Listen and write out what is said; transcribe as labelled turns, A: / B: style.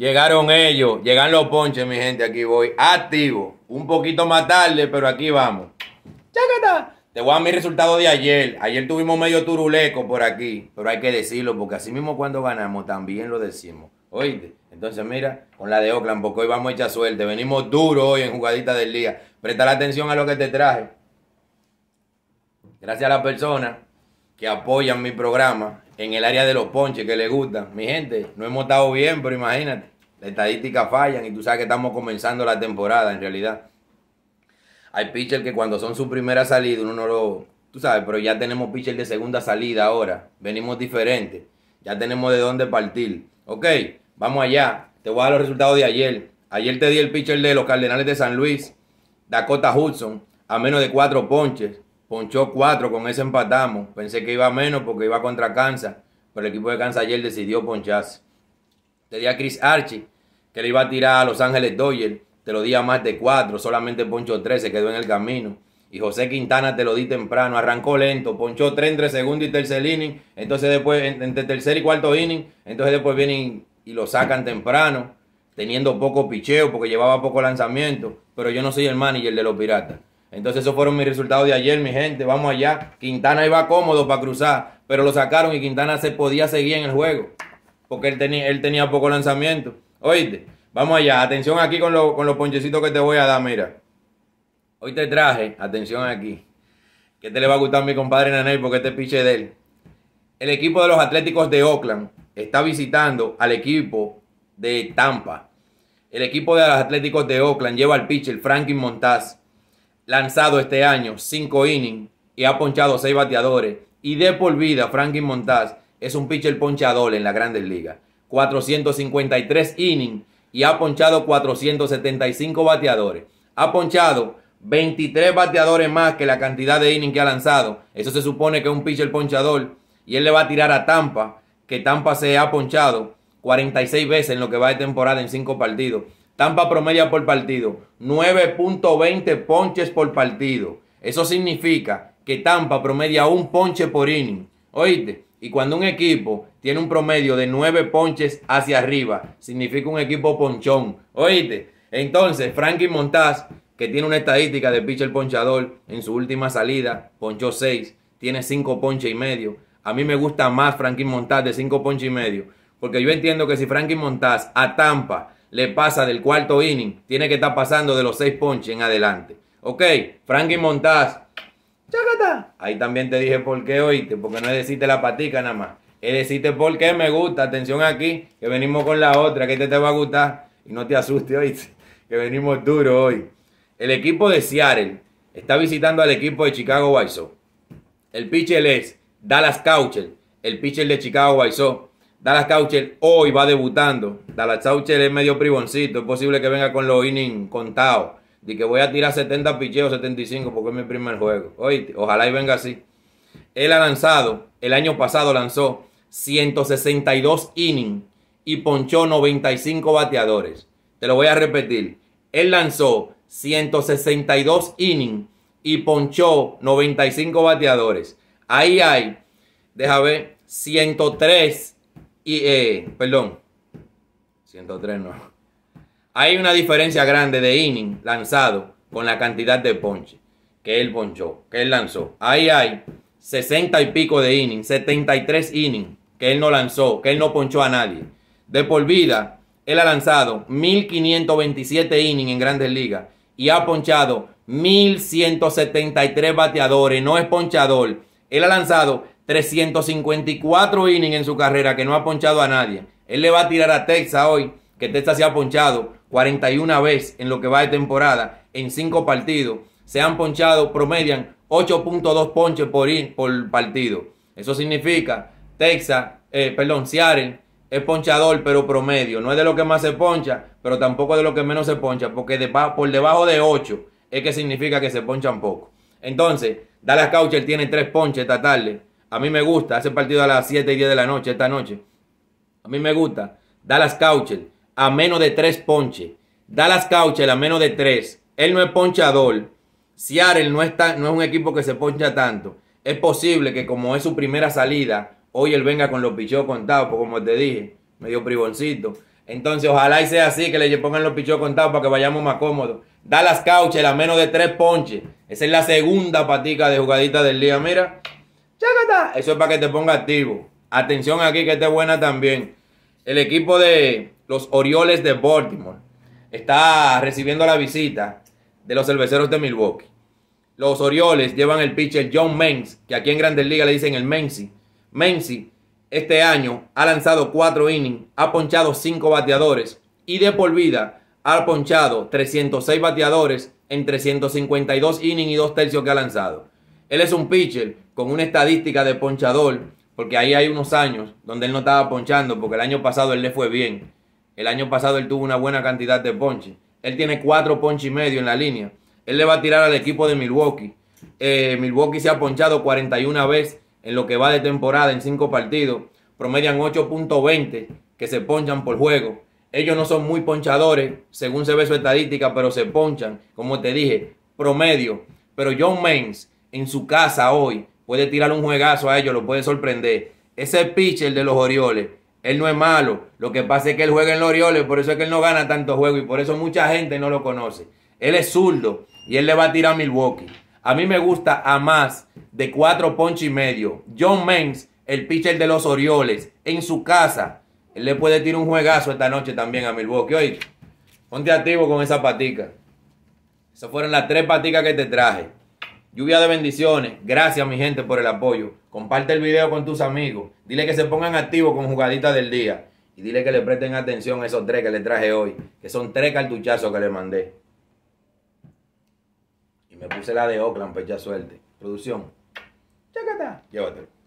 A: Llegaron ellos, llegan los ponches, mi gente. Aquí voy activo. Un poquito más tarde, pero aquí vamos. ¡Chacata! Te voy a mi resultado de ayer. Ayer tuvimos medio turuleco por aquí, pero hay que decirlo porque así mismo cuando ganamos también lo decimos. Oíste, entonces mira, con la de Oakland, porque hoy vamos hecha suerte. Venimos duro hoy en jugadita del día. Presta la atención a lo que te traje. Gracias a la persona que apoyan mi programa en el área de los ponches que les gusta. Mi gente, no hemos estado bien, pero imagínate, las estadísticas fallan y tú sabes que estamos comenzando la temporada en realidad. Hay pitchers que cuando son su primera salida uno no lo... Tú sabes, pero ya tenemos pitchers de segunda salida ahora. Venimos diferentes. Ya tenemos de dónde partir. Ok, vamos allá. Te voy a dar los resultados de ayer. Ayer te di el pitcher de los Cardenales de San Luis, Dakota Hudson, a menos de cuatro ponches. Ponchó cuatro, con ese empatamos. Pensé que iba menos porque iba contra Kansas, pero el equipo de Kansas ayer decidió poncharse. Te di a Chris Archie, que le iba a tirar a Los Ángeles Dodgers, te lo di a más de cuatro, solamente poncho tres, se quedó en el camino. Y José Quintana te lo di temprano, arrancó lento, ponchó tres entre segundo y tercer inning, entonces después, entre tercer y cuarto inning, entonces después vienen y lo sacan temprano, teniendo poco picheo porque llevaba poco lanzamiento, pero yo no soy el manager de los piratas. Entonces esos fueron mis resultados de ayer, mi gente. Vamos allá. Quintana iba cómodo para cruzar, pero lo sacaron y Quintana se podía seguir en el juego. Porque él, tenía, él tenía poco lanzamiento. Oíste, vamos allá. Atención aquí con, los ponchecitos que te voy a dar, mira. Hoy te traje, atención aquí, que te le va a gustar a mi compadre Nanay porque este piche de él. El equipo de los Atléticos de Oakland está visitando al equipo de Tampa. El equipo de los Atléticos de Oakland lleva al pitcher Frankie Montaz lanzado este año 5 innings y ha ponchado 6 bateadores. Y de por vida, Franklin Montaz es un pitcher ponchador en la Grandes Ligas. 453 innings y ha ponchado 475 bateadores. Ha ponchado 23 bateadores más que la cantidad de innings que ha lanzado. Eso se supone que es un pitcher ponchador. Y él le va a tirar a Tampa, que Tampa se ha ponchado 46 veces en lo que va de temporada en 5 partidos. Tampa promedia por partido 9.20 ponches por partido. Eso significa que Tampa promedia un ponche por inning. Oíste, y cuando un equipo tiene un promedio de 9 ponches hacia arriba, significa un equipo ponchón. Oíste, entonces Frankie Montaz, que tiene una estadística de pitcher ponchador, en su última salida ponchó 6, tiene 5 ponches y medio. A mí me gusta más Frankie Montaz de 5 ponches y medio, porque yo entiendo que si Frankie Montaz a Tampa le pasa del cuarto inning, tiene que estar pasando de los seis ponches en adelante. Ok, Frankie Montaz. ¡Chacata! Ahí también te dije por qué te porque no es decirte la patica nada más. Es decirte por qué me gusta. Atención aquí, que venimos con la otra, que este te va a gustar. Y no te asustes, hoy que venimos duro hoy. El equipo de Seattle está visitando al equipo de Chicago White Sox. El pitcher es Dallas Couchel, el pitcher de Chicago White Sox. Dallas Coucher hoy va debutando. Dallas Coucher es medio privoncito. Es posible que venga con los innings contados. De que voy a tirar 70 picheos, 75, porque es mi primer juego. ojalá y venga así. Él ha lanzado, el año pasado lanzó 162 innings y ponchó 95 bateadores. Te lo voy a repetir. Él lanzó 162 innings y ponchó 95 bateadores. Ahí hay, déjame ver, 103 y, eh, perdón, 103 no. Hay una diferencia grande de inning lanzado con la cantidad de ponche que él ponchó, que él lanzó. Ahí hay 60 y pico de inning, 73 inning que él no lanzó, que él no ponchó a nadie. De por vida, él ha lanzado 1527 inning en grandes ligas y ha ponchado 1173 bateadores, no es ponchador. Él ha lanzado 354 innings en su carrera que no ha ponchado a nadie. Él le va a tirar a Texas hoy, que Texas se ha ponchado 41 veces en lo que va de temporada, en 5 partidos. Se han ponchado, promedian 8.2 ponches por, por partido. Eso significa Texas, eh, perdón, Seattle es ponchador, pero promedio. No es de lo que más se poncha, pero tampoco de lo que menos se poncha, porque de, por debajo de 8 es que significa que se ponchan poco. Entonces, Dallas Coucher tiene 3 ponches esta tarde a mí me gusta, hace partido a las 7 y 10 de la noche, esta noche. A mí me gusta. Da las couches a menos de 3 ponches. las Couches a menos de 3. Él no es ponchador. Seattle no, está, no es un equipo que se poncha tanto. Es posible que como es su primera salida, hoy él venga con los pichos contados, porque como te dije, medio privoncito. Entonces, ojalá y sea así, que le pongan los pichos contados para que vayamos más cómodos. las Couches a menos de 3 ponches. Esa es la segunda patica de jugadita del día. Mira, eso es para que te ponga activo. Atención aquí que esté buena también. El equipo de los Orioles de Baltimore está recibiendo la visita de los cerveceros de Milwaukee. Los Orioles llevan el pitcher John Menz, que aquí en Grandes Ligas le dicen el Menzi. Menzi este año ha lanzado cuatro innings, ha ponchado cinco bateadores y de por vida ha ponchado 306 bateadores en 352 innings y dos tercios que ha lanzado. Él es un pitcher con una estadística de ponchador, porque ahí hay unos años donde él no estaba ponchando, porque el año pasado él le fue bien. El año pasado él tuvo una buena cantidad de ponches. Él tiene cuatro ponches y medio en la línea. Él le va a tirar al equipo de Milwaukee. Eh, Milwaukee se ha ponchado 41 veces en lo que va de temporada en cinco partidos. Promedian 8.20 que se ponchan por juego. Ellos no son muy ponchadores, según se ve su estadística, pero se ponchan, como te dije, promedio. Pero John Mains en su casa hoy puede tirar un juegazo a ellos, lo puede sorprender. Ese pitcher de los Orioles, él no es malo. Lo que pasa es que él juega en los Orioles, por eso es que él no gana tanto juego y por eso mucha gente no lo conoce. Él es zurdo y él le va a tirar a Milwaukee. A mí me gusta a más de cuatro ponches y medio. John Mengs, el pitcher de los Orioles, en su casa. Él le puede tirar un juegazo esta noche también a Milwaukee. Oye, ponte activo con esa patica. Esas fueron las tres paticas que te traje. Lluvia de bendiciones. Gracias, mi gente, por el apoyo. Comparte el video con tus amigos. Dile que se pongan activos con jugaditas del día. Y dile que le presten atención a esos tres que le traje hoy. Que son tres cartuchazos que le mandé. Y me puse la de Oakland, pecha suerte. Producción. Chacata. Llévatelo.